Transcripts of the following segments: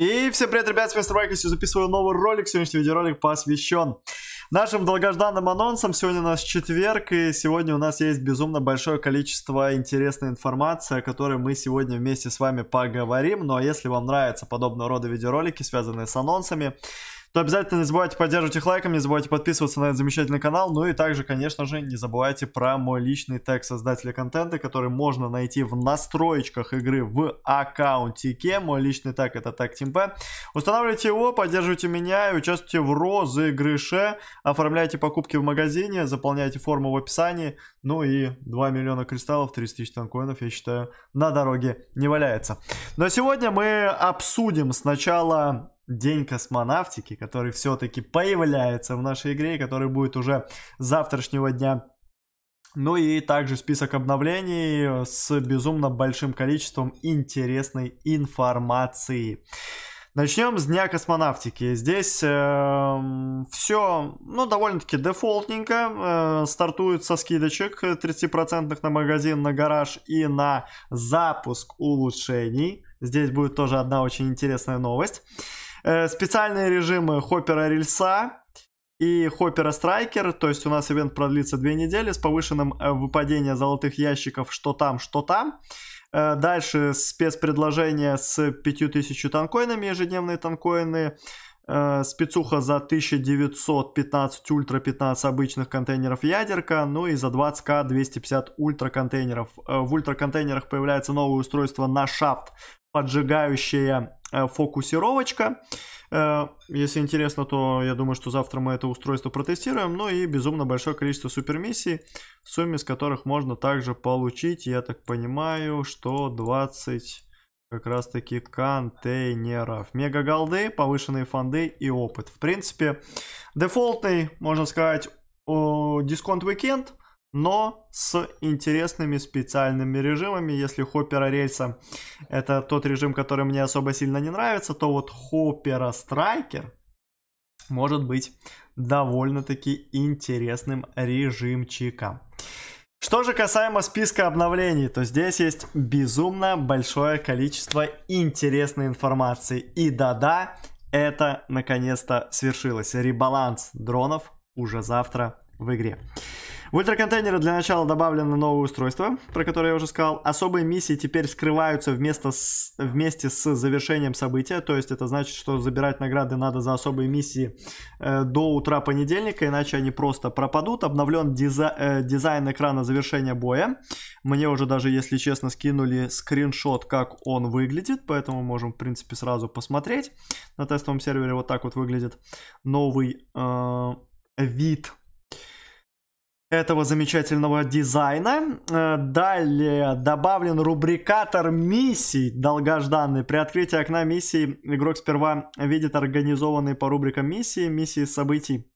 И всем привет, ребят, с вами Страйкос, я записываю новый ролик, сегодняшний видеоролик посвящен нашим долгожданным анонсам. Сегодня у нас четверг, и сегодня у нас есть безумно большое количество интересной информации, о которой мы сегодня вместе с вами поговорим. Ну а если вам нравятся подобного рода видеоролики, связанные с анонсами, то обязательно не забывайте поддерживать их лайком, не забывайте подписываться на этот замечательный канал. Ну и также, конечно же, не забывайте про мой личный тег создателя контента, который можно найти в настроечках игры в аккаунтике. Мой личный тег это тег TeamP. Устанавливайте его, поддерживайте меня и участвуйте в розыгрыше. Оформляйте покупки в магазине, заполняйте форму в описании. Ну и 2 миллиона кристаллов, 30 тысяч танкоинов, я считаю, на дороге не валяется. Но ну а сегодня мы обсудим сначала День космонавтики, который все-таки появляется в нашей игре, который будет уже завтрашнего дня. Ну и также список обновлений э, с безумно большим количеством интересной информации. Начнем с Дня космонавтики. Здесь э, эм, все, ну, довольно-таки дефолтненько. Э, стартует со скидочек 30% на магазин, на гараж и на запуск улучшений. Здесь будет тоже одна очень интересная новость. Э, специальные режимы хоппера рельса и хоппера страйкер. То есть у нас ивент продлится две недели с повышенным э, выпадением золотых ящиков что там, что там. Э, дальше спецпредложение с 5000 танкоинами, ежедневные танкоины э, спецуха за 1915 ультра 15 обычных контейнеров ядерка, ну и за 20к 250 ультра контейнеров. Э, в ультра контейнерах появляется новое устройство на шафт, поджигающая э, фокусировочка. Э, если интересно, то я думаю, что завтра мы это устройство протестируем. Ну и безумно большое количество супермиссий, в сумме с которых можно также получить, я так понимаю, что 20 как раз таки контейнеров. Мега голды, повышенные фонды и опыт. В принципе, дефолтный, можно сказать, дисконт уикенд, но с интересными специальными режимами. Если хоппера рельса это тот режим, который мне особо сильно не нравится, то вот хоппера страйкер может быть довольно-таки интересным режимчиком. Что же касаемо списка обновлений, то здесь есть безумно большое количество интересной информации. И да-да, это наконец-то свершилось. Ребаланс дронов уже завтра в игре. В ультраконтейнеры для начала добавлено новое устройство, про которое я уже сказал. Особые миссии теперь скрываются вместо с, вместе с завершением события. То есть это значит, что забирать награды надо за особые миссии э, до утра понедельника, иначе они просто пропадут. Обновлен диза, э, дизайн экрана завершения боя. Мне уже даже, если честно, скинули скриншот, как он выглядит, поэтому можем, в принципе, сразу посмотреть. На тестовом сервере вот так вот выглядит новый э, вид этого замечательного дизайна. Э, далее добавлен рубрикатор миссий долгожданный. При открытии окна миссии игрок сперва видит организованные по рубрикам миссии, миссии событий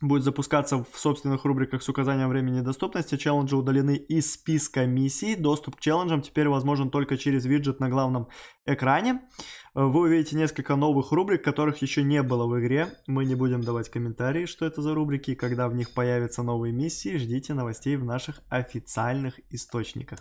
будет запускаться в собственных рубриках с указанием времени доступности. Челленджи удалены из списка миссий. Доступ к челленджам теперь возможен только через виджет на главном экране. Э, вы увидите несколько новых рубрик, которых еще не было в игре. Мы не будем давать комментарии, что это за рубрики. Когда в них появятся новые миссии, ждите новостей в наших официальных источниках.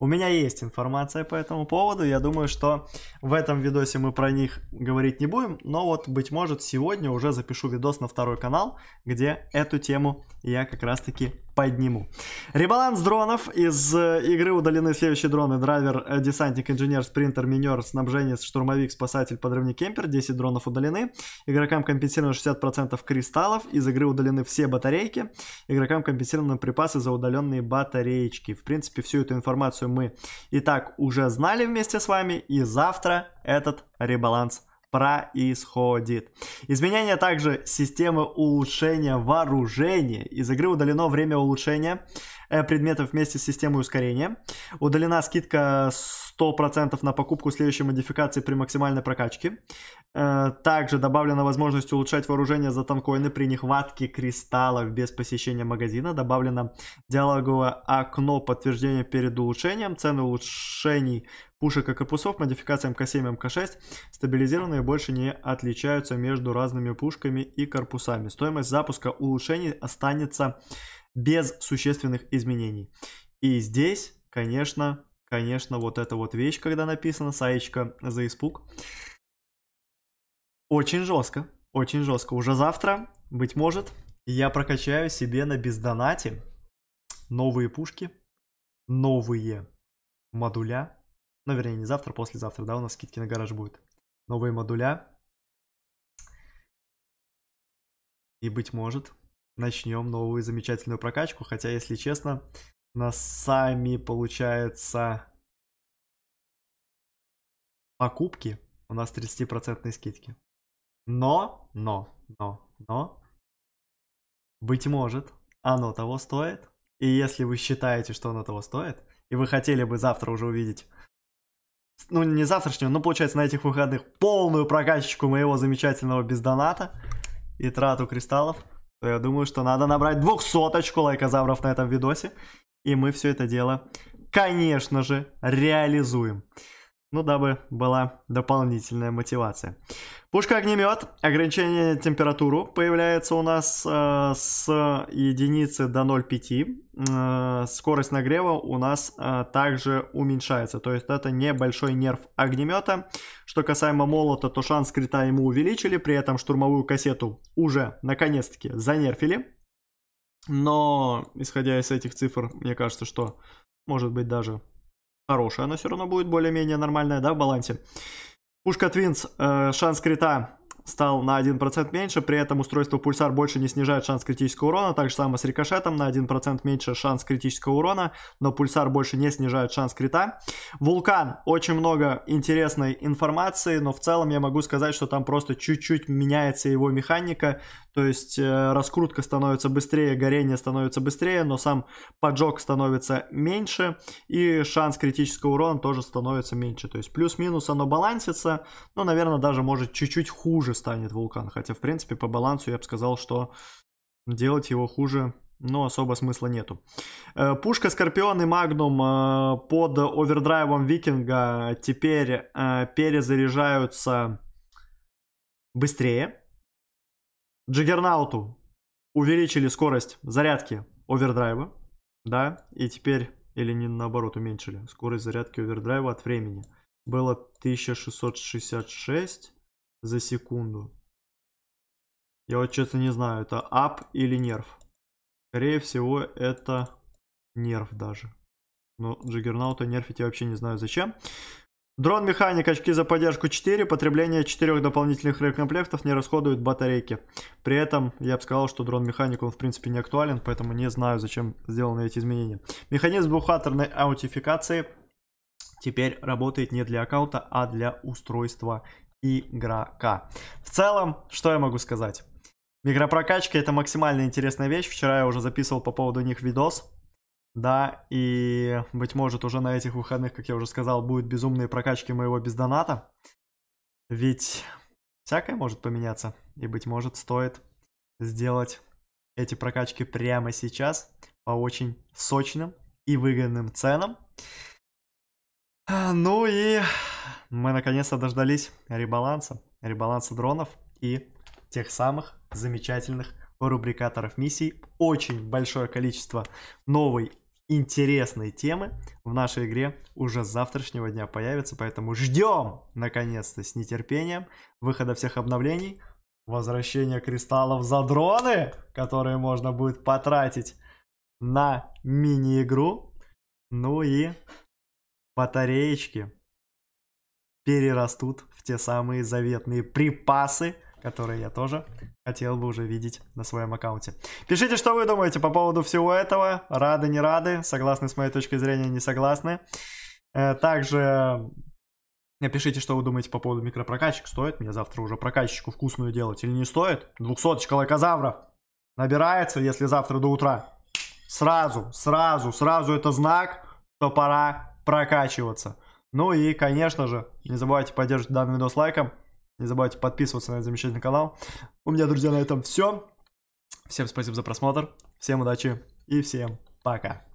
У меня есть информация по этому поводу. Я думаю, что в этом видосе мы про них говорить не будем. Но вот, быть может, сегодня уже запишу видос на второй канал, где эту тему я как раз-таки подниму. Ребаланс дронов. Из э, игры удалены следующие дроны. Драйвер, э, десантник, инженер, спринтер, минер, снабженец, штурмовик, спасатель, подрывник, кемпер. 10 дронов удалены. Игрокам компенсировано 60% кристаллов. Из игры удалены все батарейки. Игрокам компенсированы припасы за удаленные батареечки. В принципе, всю эту информацию мы и так уже знали вместе с вами. И завтра этот ребаланс происходит. изменение также системы улучшения вооружения. Из игры удалено время улучшения э, предметов вместе с системой ускорения. Удалена скидка 100% на покупку следующей модификации при максимальной прокачке. Э, также добавлена возможность улучшать вооружение за танкоины при нехватке кристаллов без посещения магазина. Добавлено диалоговое окно подтверждения перед улучшением. Цены улучшений пушек и корпусов модификациям к 7 и МК-6 стабилизированные больше не отличаются между разными пушками и корпусами. Стоимость запуска улучшений останется без существенных изменений. И здесь, конечно, конечно, вот эта вот вещь, когда написано «Саечка за испуг». Очень жестко, очень жестко. Уже завтра, быть может, я прокачаю себе на бездонате новые пушки, новые модуля, ну, вернее, не завтра, а послезавтра, да, у нас скидки на гараж будет. Новые модуля. И, быть может, начнем новую замечательную прокачку. Хотя, если честно, на сами, получается, покупки у нас 30% скидки. Но, но, но, но, быть может, оно того стоит. И если вы считаете, что оно того стоит, и вы хотели бы завтра уже увидеть ну не завтрашнего, но получается на этих выходных полную прокачечку моего замечательного бездоната и трату кристаллов, то я думаю, что надо набрать двухсоточку лайкозавров на этом видосе. И мы все это дело, конечно же, реализуем. Ну, дабы была дополнительная мотивация. Пушка-огнемет. Ограничение температуру появляется у нас э, с единицы до 0,5. Э, скорость нагрева у нас э, также уменьшается. То есть это небольшой нерв огнемета. Что касаемо молота, то шанс крита ему увеличили. При этом штурмовую кассету уже наконец-таки занерфили. Но, исходя из этих цифр, мне кажется, что может быть даже хорошая, но все равно будет более-менее нормальная, да, в балансе. Пушка Твинс, э, шанс крита стал на 1% меньше, при этом устройство пульсар больше не снижает шанс критического урона, так же самое с рикошетом, на 1% меньше шанс критического урона, но пульсар больше не снижает шанс крита. Вулкан, очень много интересной информации, но в целом я могу сказать, что там просто чуть-чуть меняется его механика, то есть э, раскрутка становится быстрее, горение становится быстрее, но сам поджог становится меньше и шанс критического урона тоже становится меньше. То есть плюс-минус оно балансится, но, наверное, даже может чуть-чуть хуже станет вулкан. Хотя, в принципе, по балансу я бы сказал, что делать его хуже но особо смысла нету. Э, пушка Скорпион и Магнум э, под овердрайвом Викинга теперь перезаряжаются быстрее. Джиггернауту увеличили скорость зарядки овердрайва, да, и теперь, или не наоборот, уменьшили скорость зарядки овердрайва от времени. Было 1666 за секунду. Я вот честно не знаю, это ап или нерв. Скорее всего, это нерв даже. Но джиггернаута нерфить я вообще не знаю зачем. Дрон механик, очки за поддержку 4, потребление 4 дополнительных рекомплектов не расходует батарейки. При этом я бы сказал, что дрон механик он в принципе не актуален, поэтому не знаю зачем сделаны эти изменения. Механизм двухфакторной аутификации теперь работает не для аккаунта, а для устройства игрока. В целом, что я могу сказать? Микропрокачки это максимально интересная вещь. Вчера я уже записывал по поводу них видос. Да, и, быть может, уже на этих выходных, как я уже сказал, будут безумные прокачки моего бездоната. Ведь всякое может поменяться. И, быть может, стоит сделать эти прокачки прямо сейчас по очень сочным и выгодным ценам. А, ну и мы наконец-то дождались ребаланса, ребаланса дронов и тех самых замечательных рубрикаторов миссий. Очень большое количество новой интересные темы в нашей игре уже с завтрашнего дня появятся, поэтому ждем, наконец-то, с нетерпением выхода всех обновлений, возвращения кристаллов за дроны, которые можно будет потратить на мини-игру, ну и батареечки перерастут в те самые заветные припасы, которые я тоже хотел бы уже видеть на своем аккаунте. Пишите, что вы думаете по поводу всего этого. Рады, не рады. Согласны с моей точки зрения, не согласны. Э, также Напишите, что вы думаете по поводу микропрокачек. Стоит мне завтра уже прокачечку вкусную делать или не стоит? 200 лайкозавров набирается, если завтра до утра. Сразу, сразу, сразу это знак, что пора прокачиваться. Ну и, конечно же, не забывайте поддерживать данный видос лайком. Не забывайте подписываться на этот замечательный канал. У меня, друзья, на этом все. Всем спасибо за просмотр. Всем удачи и всем пока.